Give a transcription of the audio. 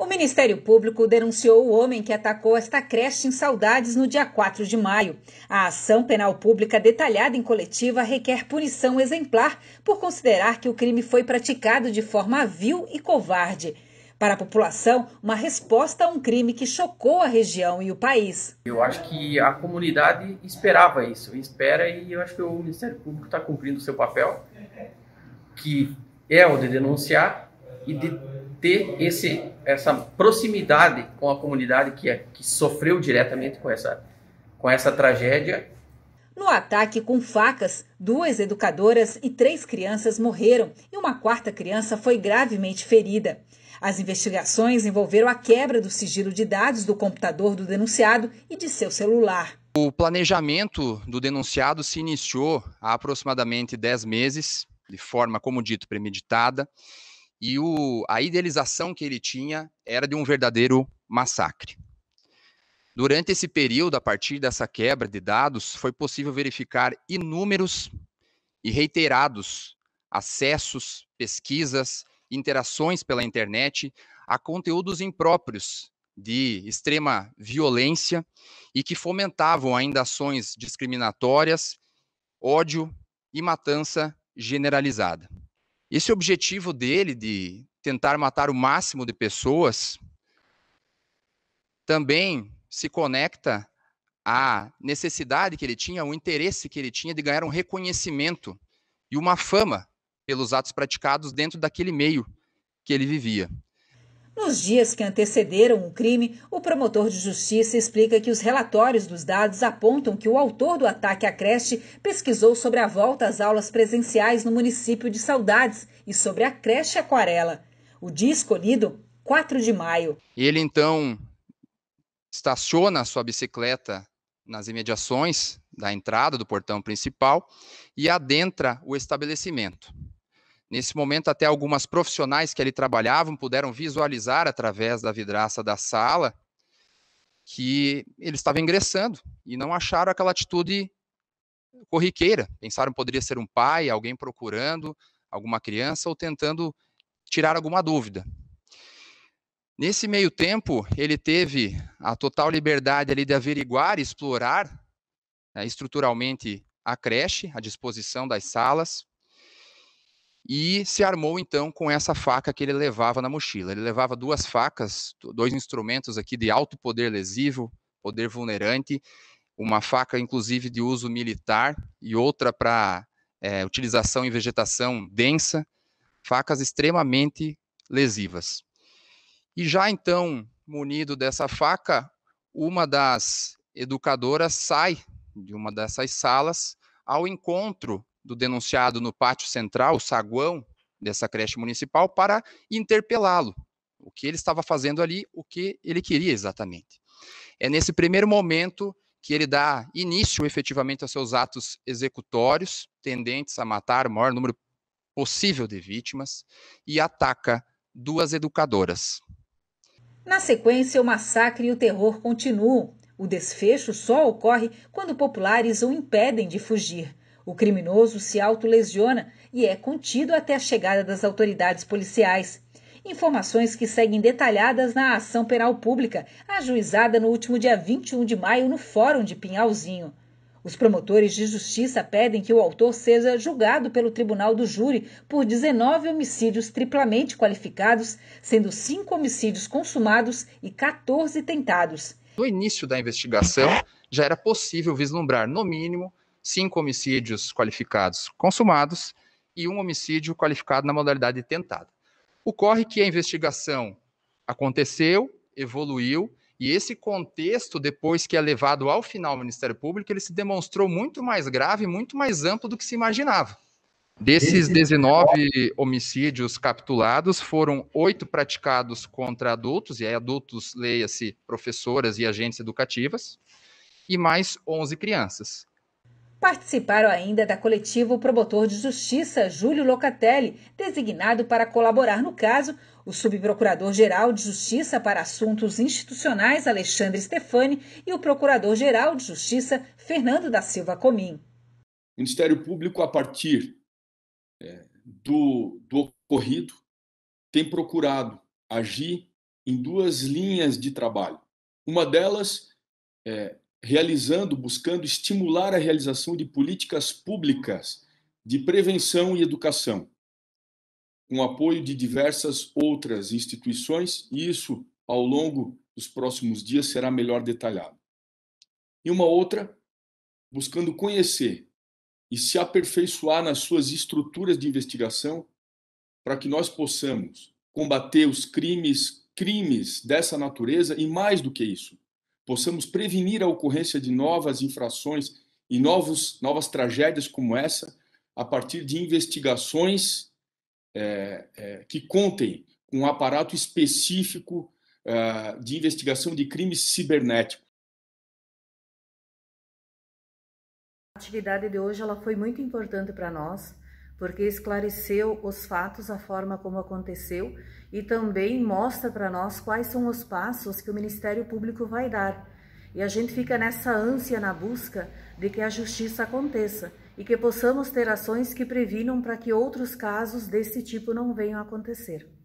O Ministério Público denunciou o homem que atacou esta creche em Saudades no dia 4 de maio. A ação penal pública detalhada em coletiva requer punição exemplar por considerar que o crime foi praticado de forma vil e covarde. Para a população, uma resposta a um crime que chocou a região e o país. Eu acho que a comunidade esperava isso, espera, e eu acho que o Ministério Público está cumprindo o seu papel, que é o de denunciar e de ter esse, essa proximidade com a comunidade que, é, que sofreu diretamente com essa, com essa tragédia. No ataque com facas, duas educadoras e três crianças morreram e uma quarta criança foi gravemente ferida. As investigações envolveram a quebra do sigilo de dados do computador do denunciado e de seu celular. O planejamento do denunciado se iniciou há aproximadamente 10 meses, de forma, como dito, premeditada, e o, a idealização que ele tinha era de um verdadeiro massacre. Durante esse período, a partir dessa quebra de dados, foi possível verificar inúmeros e reiterados acessos, pesquisas, interações pela internet a conteúdos impróprios de extrema violência e que fomentavam ainda ações discriminatórias, ódio e matança generalizada. Esse objetivo dele de tentar matar o máximo de pessoas também se conecta à necessidade que ele tinha, ao interesse que ele tinha de ganhar um reconhecimento e uma fama pelos atos praticados dentro daquele meio que ele vivia. Nos dias que antecederam o crime, o promotor de justiça explica que os relatórios dos dados apontam que o autor do ataque à creche pesquisou sobre a volta às aulas presenciais no município de Saudades e sobre a creche Aquarela. O dia escolhido, 4 de maio. Ele então estaciona a sua bicicleta nas imediações da entrada do portão principal e adentra o estabelecimento. Nesse momento, até algumas profissionais que ali trabalhavam puderam visualizar através da vidraça da sala que ele estava ingressando e não acharam aquela atitude corriqueira. Pensaram poderia ser um pai, alguém procurando alguma criança ou tentando tirar alguma dúvida. Nesse meio tempo, ele teve a total liberdade ali de averiguar e explorar né, estruturalmente a creche, a disposição das salas, e se armou então com essa faca que ele levava na mochila. Ele levava duas facas, dois instrumentos aqui de alto poder lesivo, poder vulnerante, uma faca inclusive de uso militar e outra para é, utilização em vegetação densa, facas extremamente lesivas. E já então, munido dessa faca, uma das educadoras sai de uma dessas salas ao encontro do denunciado no pátio central, o saguão dessa creche municipal, para interpelá-lo. O que ele estava fazendo ali, o que ele queria exatamente. É nesse primeiro momento que ele dá início efetivamente aos seus atos executórios, tendentes a matar o maior número possível de vítimas, e ataca duas educadoras. Na sequência, o massacre e o terror continuam. O desfecho só ocorre quando populares o impedem de fugir. O criminoso se autolesiona e é contido até a chegada das autoridades policiais. Informações que seguem detalhadas na ação penal pública, ajuizada no último dia 21 de maio no Fórum de Pinhalzinho. Os promotores de justiça pedem que o autor seja julgado pelo tribunal do júri por 19 homicídios triplamente qualificados, sendo cinco homicídios consumados e 14 tentados. No início da investigação, já era possível vislumbrar, no mínimo, cinco homicídios qualificados consumados e um homicídio qualificado na modalidade tentada. Ocorre que a investigação aconteceu, evoluiu, e esse contexto, depois que é levado ao final ao Ministério Público, ele se demonstrou muito mais grave, muito mais amplo do que se imaginava. Desses 19 homicídios capitulados, foram oito praticados contra adultos, e aí adultos, leia-se, professoras e agentes educativas, e mais 11 crianças. Participaram ainda da coletiva o promotor de justiça Júlio Locatelli, designado para colaborar no caso, o subprocurador-geral de Justiça para Assuntos Institucionais Alexandre Stefani e o procurador-geral de Justiça Fernando da Silva Comim. O Ministério Público, a partir é, do, do ocorrido, tem procurado agir em duas linhas de trabalho. Uma delas é realizando, buscando estimular a realização de políticas públicas de prevenção e educação, com apoio de diversas outras instituições, e isso, ao longo dos próximos dias, será melhor detalhado. E uma outra, buscando conhecer e se aperfeiçoar nas suas estruturas de investigação para que nós possamos combater os crimes, crimes dessa natureza e mais do que isso, possamos prevenir a ocorrência de novas infrações e novos, novas tragédias como essa, a partir de investigações é, é, que contem com um aparato específico é, de investigação de crimes cibernéticos. A atividade de hoje ela foi muito importante para nós, porque esclareceu os fatos, a forma como aconteceu e também mostra para nós quais são os passos que o Ministério Público vai dar. E a gente fica nessa ânsia na busca de que a justiça aconteça e que possamos ter ações que previnam para que outros casos desse tipo não venham a acontecer.